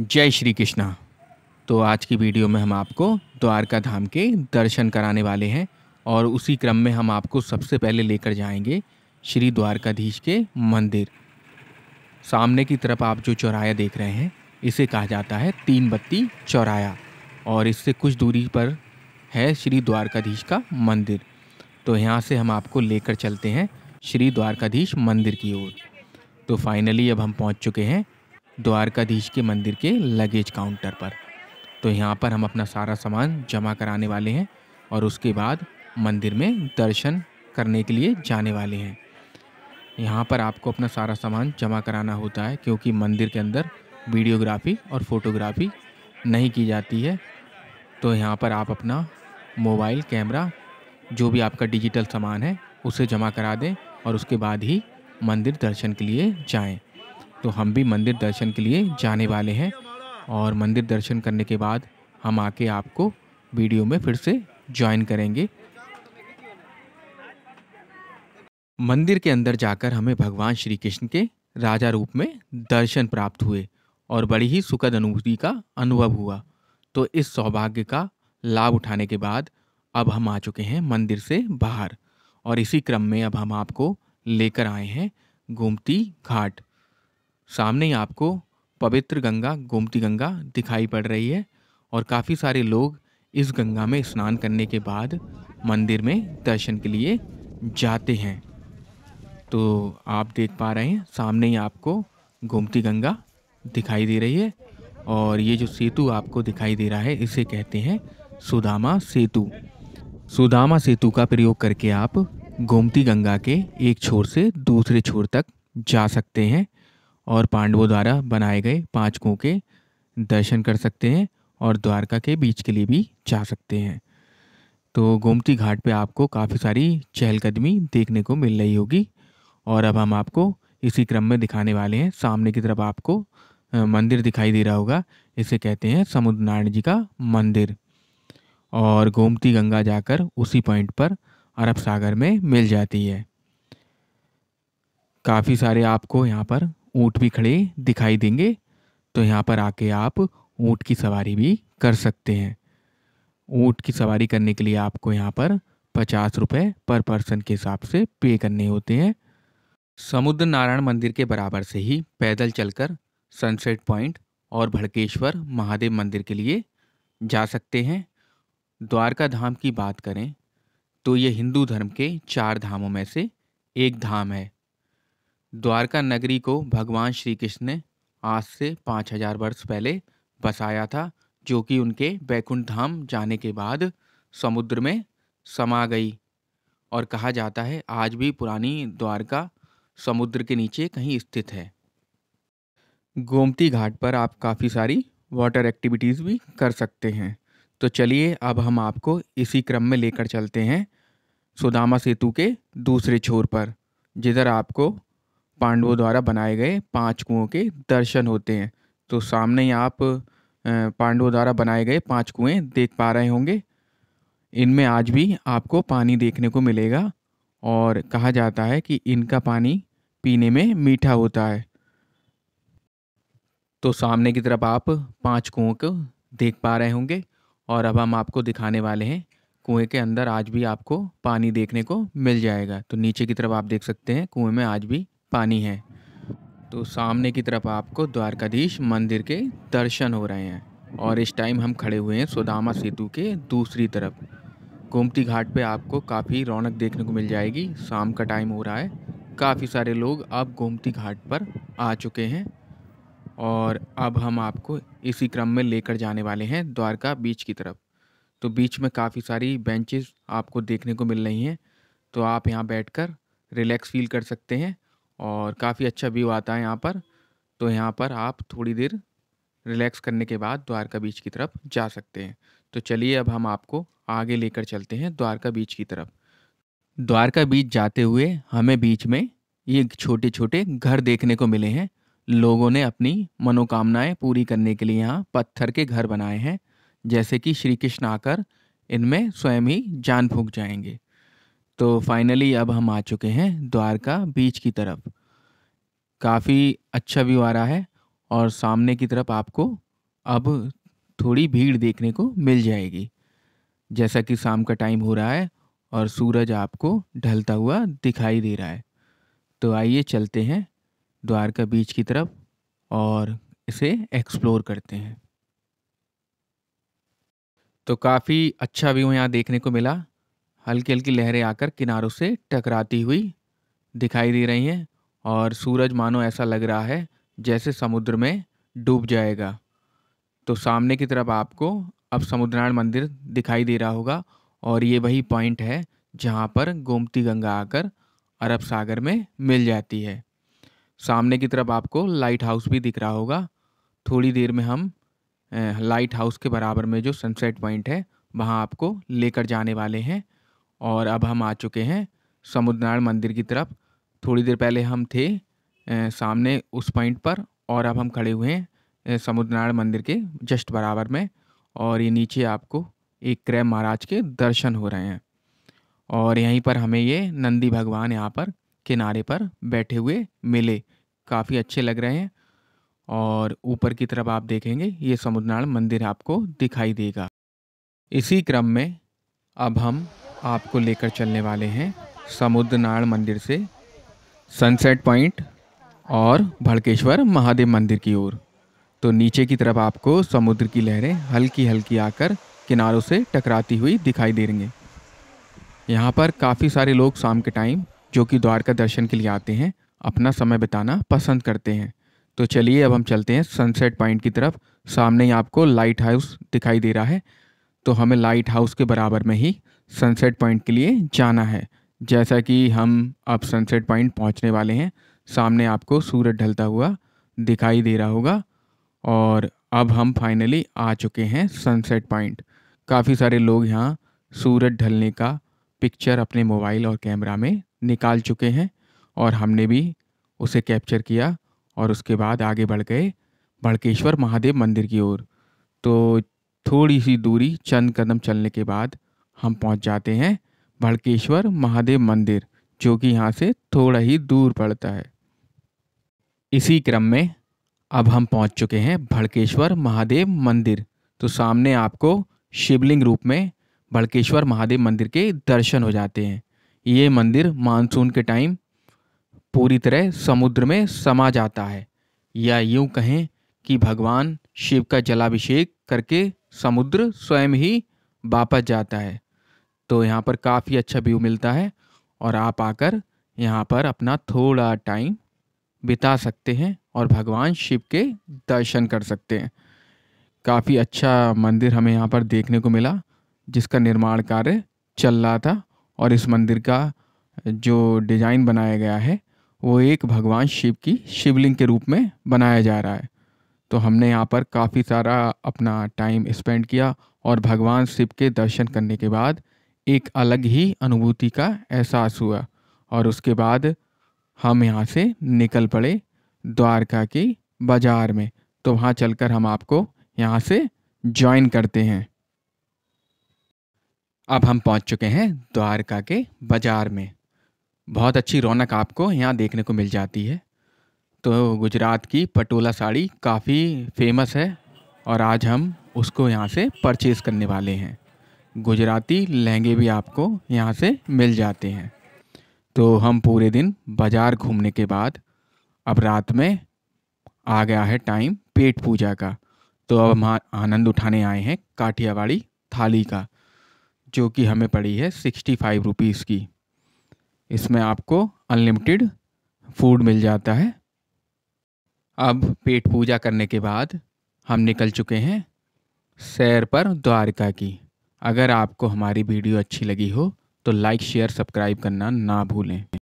जय श्री कृष्णा तो आज की वीडियो में हम आपको द्वारका धाम के दर्शन कराने वाले हैं और उसी क्रम में हम आपको सबसे पहले लेकर जाएंगे श्री द्वारकाधीश के मंदिर सामने की तरफ आप जो चौराया देख रहे हैं इसे कहा जाता है तीन बत्ती चौराया और इससे कुछ दूरी पर है श्री द्वारकाधीश का मंदिर तो यहाँ से हम आपको लेकर चलते हैं श्री द्वारकाधीश मंदिर की ओर तो फाइनली अब हम पहुँच चुके हैं द्वारकाधीश के मंदिर के लगेज काउंटर पर तो यहाँ पर हम अपना सारा सामान जमा कराने वाले हैं और उसके बाद मंदिर में दर्शन करने के लिए जाने वाले हैं यहाँ पर आपको अपना सारा सामान जमा कराना होता है क्योंकि मंदिर के अंदर वीडियोग्राफी और फोटोग्राफी नहीं की जाती है तो यहाँ पर आप अपना मोबाइल कैमरा जो भी आपका डिजिटल सामान है उसे जमा करा दें और उसके बाद ही मंदिर दर्शन के लिए जाएं। तो हम भी मंदिर दर्शन के लिए जाने वाले हैं और मंदिर दर्शन करने के बाद हम आके आपको वीडियो में फिर से ज्वाइन करेंगे मंदिर के अंदर जाकर हमें भगवान श्री कृष्ण के राजा रूप में दर्शन प्राप्त हुए और बड़ी ही सुखद अनुभूति का अनुभव हुआ तो इस सौभाग्य का लाभ उठाने के बाद अब हम आ चुके हैं मंदिर से बाहर और इसी क्रम में अब हम आपको लेकर आए हैं गोमती घाट सामने ही आपको पवित्र गंगा गोमती गंगा दिखाई पड़ रही है और काफ़ी सारे लोग इस गंगा में स्नान करने के बाद मंदिर में दर्शन के लिए जाते हैं तो आप देख पा रहे हैं सामने ही आपको गोमती गंगा दिखाई दे रही है और ये जो सेतु आपको दिखाई दे रहा है इसे कहते हैं सुदामा सेतु सुदामा सेतु का प्रयोग करके आप गोमती गंगा के एक छोर से दूसरे छोर तक जा सकते हैं और पांडवों द्वारा बनाए गए पाँच कुओं के दर्शन कर सकते हैं और द्वारका के बीच के लिए भी जा सकते हैं तो गोमती घाट पे आपको काफ़ी सारी चहलकदमी देखने को मिल रही होगी और अब हम आपको इसी क्रम में दिखाने वाले हैं सामने की तरफ आपको मंदिर दिखाई दे रहा होगा इसे कहते हैं समुद्र नारायण जी का मंदिर और गोमती गंगा जाकर उसी पॉइंट पर अरब सागर में मिल जाती है काफ़ी सारे आपको यहाँ पर ऊँट भी खड़े दिखाई देंगे तो यहाँ पर आके आप ऊँट की सवारी भी कर सकते हैं ऊँट की सवारी करने के लिए आपको यहाँ पर पचास रुपये पर पर्सन के हिसाब से पे करने होते हैं समुद्र नारायण मंदिर के बराबर से ही पैदल चलकर सनसेट पॉइंट और भड़केश्वर महादेव मंदिर के लिए जा सकते हैं द्वारका धाम की बात करें तो ये हिंदू धर्म के चार धामों में से एक धाम है द्वारका नगरी को भगवान श्री कृष्ण ने आज से पाँच हजार वर्ष पहले बसाया था जो कि उनके बैकुंठ धाम जाने के बाद समुद्र में समा गई और कहा जाता है आज भी पुरानी द्वारका समुद्र के नीचे कहीं स्थित है गोमती घाट पर आप काफ़ी सारी वाटर एक्टिविटीज़ भी कर सकते हैं तो चलिए अब हम आपको इसी क्रम में लेकर चलते हैं सुदामा सेतु के दूसरे छोर पर जिधर आपको पांडवों द्वारा बनाए गए पांच कुओं के दर्शन होते हैं तो सामने ही आप पांडवों द्वारा बनाए गए पांच कुएं देख पा रहे होंगे इनमें आज भी आपको पानी देखने को मिलेगा और कहा जाता है कि इनका पानी पीने में मीठा होता है तो सामने की तरफ आप पांच कुओं को देख पा रहे होंगे और अब हम आपको दिखाने वाले हैं कुएं के अंदर आज भी आपको पानी देखने को मिल जाएगा तो नीचे की तरफ आप देख सकते हैं कुएं में आज भी पानी है तो सामने की तरफ आपको द्वारकाधीश मंदिर के दर्शन हो रहे हैं और इस टाइम हम खड़े हुए हैं सुदामा सेतु के दूसरी तरफ गोमती घाट पे आपको काफ़ी रौनक देखने को मिल जाएगी शाम का टाइम हो रहा है काफ़ी सारे लोग अब गोमती घाट पर आ चुके हैं और अब हम आपको इसी क्रम में लेकर जाने वाले हैं द्वारका बीच की तरफ तो बीच में काफ़ी सारी बेंचेस आपको देखने को मिल रही हैं तो आप यहाँ बैठकर रिलैक्स फील कर सकते हैं और काफ़ी अच्छा व्यू आता है यहाँ पर तो यहाँ पर आप थोड़ी देर रिलैक्स करने के बाद द्वारका बीच की तरफ जा सकते हैं तो चलिए अब हम आपको आगे लेकर चलते हैं द्वारका बीच की तरफ द्वारका बीच जाते हुए हमें बीच में ये छोटे छोटे घर देखने को मिले हैं लोगों ने अपनी मनोकामनाएं पूरी करने के लिए यहाँ पत्थर के घर बनाए हैं जैसे कि श्री कृष्ण आकर इनमें स्वयं ही जान फूक जाएंगे तो फाइनली अब हम आ चुके हैं द्वारका बीच की तरफ काफ़ी अच्छा व्यू आ रहा है और सामने की तरफ आपको अब थोड़ी भीड़ देखने को मिल जाएगी जैसा कि शाम का टाइम हो रहा है और सूरज आपको ढलता हुआ दिखाई दे रहा है तो आइए चलते हैं द्वारका बीच की तरफ और इसे एक्सप्लोर करते हैं तो काफ़ी अच्छा व्यू यहाँ देखने को मिला हल्की हल्की लहरें आकर किनारों से टकराती हुई दिखाई दे रही हैं और सूरज मानो ऐसा लग रहा है जैसे समुद्र में डूब जाएगा तो सामने की तरफ आपको अब समुद्रायण मंदिर दिखाई दे रहा होगा और ये वही पॉइंट है जहाँ पर गोमती गंगा आकर अरब सागर में मिल जाती है सामने की तरफ आपको लाइट हाउस भी दिख रहा होगा थोड़ी देर में हम लाइट हाउस के बराबर में जो सनसेट पॉइंट है वहाँ आपको लेकर जाने वाले हैं और अब हम आ चुके हैं समुद्र नारायण मंदिर की तरफ थोड़ी देर पहले हम थे सामने उस पॉइंट पर और अब हम खड़े हुए हैं समुद्र नारायण मंदिर के जस्ट बराबर में और ये नीचे आपको एक क्रय महाराज के दर्शन हो रहे हैं और यहीं पर हमें ये नंदी भगवान यहाँ पर किनारे पर बैठे हुए मिले काफ़ी अच्छे लग रहे हैं और ऊपर की तरफ आप देखेंगे ये समुद्रनारायण मंदिर आपको दिखाई देगा इसी क्रम में अब हम आपको लेकर चलने वाले हैं समुद्र नारायण मंदिर से सनसेट पॉइंट और भड़केश्वर महादेव मंदिर की ओर तो नीचे की तरफ आपको समुद्र की लहरें हल्की हल्की आकर किनारों से टकराती हुई दिखाई दे रही यहाँ पर काफ़ी सारे लोग शाम के टाइम जो कि द्वारका दर्शन के लिए आते हैं अपना समय बिताना पसंद करते हैं तो चलिए अब हम चलते हैं सनसेट पॉइंट की तरफ सामने ही आपको लाइट हाउस दिखाई दे रहा है तो हमें लाइट हाउस के बराबर में ही सनसेट पॉइंट के लिए जाना है जैसा कि हम अब सनसेट पॉइंट पहुंचने वाले हैं सामने आपको सूरज ढलता हुआ दिखाई दे रहा होगा और अब हम फाइनली आ चुके हैं सनसेट पॉइंट काफ़ी सारे लोग यहाँ सूरज ढलने का पिक्चर अपने मोबाइल और कैमरा में निकाल चुके हैं और हमने भी उसे कैप्चर किया और उसके बाद आगे बढ़ गए बड़केश्वर महादेव मंदिर की ओर तो थोड़ी सी दूरी चंद कदम चलने के बाद हम पहुंच जाते हैं भड़केश्वर महादेव मंदिर जो कि यहाँ से थोड़ा ही दूर पड़ता है इसी क्रम में अब हम पहुंच चुके हैं भड़केश्वर महादेव मंदिर तो सामने आपको शिवलिंग रूप में भड़केश्वर महादेव मंदिर के दर्शन हो जाते हैं ये मंदिर मानसून के टाइम पूरी तरह समुद्र में समा जाता है या यूं कहें कि भगवान शिव का जलाभिषेक करके समुद्र स्वयं ही वापस जाता है तो यहाँ पर काफ़ी अच्छा व्यू मिलता है और आप आकर यहाँ पर अपना थोड़ा टाइम बिता सकते हैं और भगवान शिव के दर्शन कर सकते हैं काफ़ी अच्छा मंदिर हमें यहाँ पर देखने को मिला जिसका निर्माण कार्य चल रहा था और इस मंदिर का जो डिज़ाइन बनाया गया है वो एक भगवान शिव की शिवलिंग के रूप में बनाया जा रहा है तो हमने यहाँ पर काफ़ी सारा अपना टाइम स्पेंड किया और भगवान शिव के दर्शन करने के बाद एक अलग ही अनुभूति का एहसास हुआ और उसके बाद हम यहाँ से निकल पड़े द्वारका के बाज़ार में तो वहाँ चलकर हम आपको यहाँ से ज्वाइन करते हैं अब हम पहुँच चुके हैं द्वारका के बाज़ार में बहुत अच्छी रौनक आपको यहाँ देखने को मिल जाती है तो गुजरात की पटोला साड़ी काफ़ी फेमस है और आज हम उसको यहाँ से परचेज़ करने वाले हैं गुजराती लहंगे भी आपको यहाँ से मिल जाते हैं तो हम पूरे दिन बाज़ार घूमने के बाद अब रात में आ गया है टाइम पेट पूजा का तो अब हम आनंद उठाने आए हैं काठियावाड़ी थाली का जो कि हमें पड़ी है सिक्सटी फाइव रुपीज़ की इसमें आपको अनलिमिटेड फूड मिल जाता है अब पेट पूजा करने के बाद हम निकल चुके हैं सैर पर द्वारका की अगर आपको हमारी वीडियो अच्छी लगी हो तो लाइक शेयर सब्सक्राइब करना ना भूलें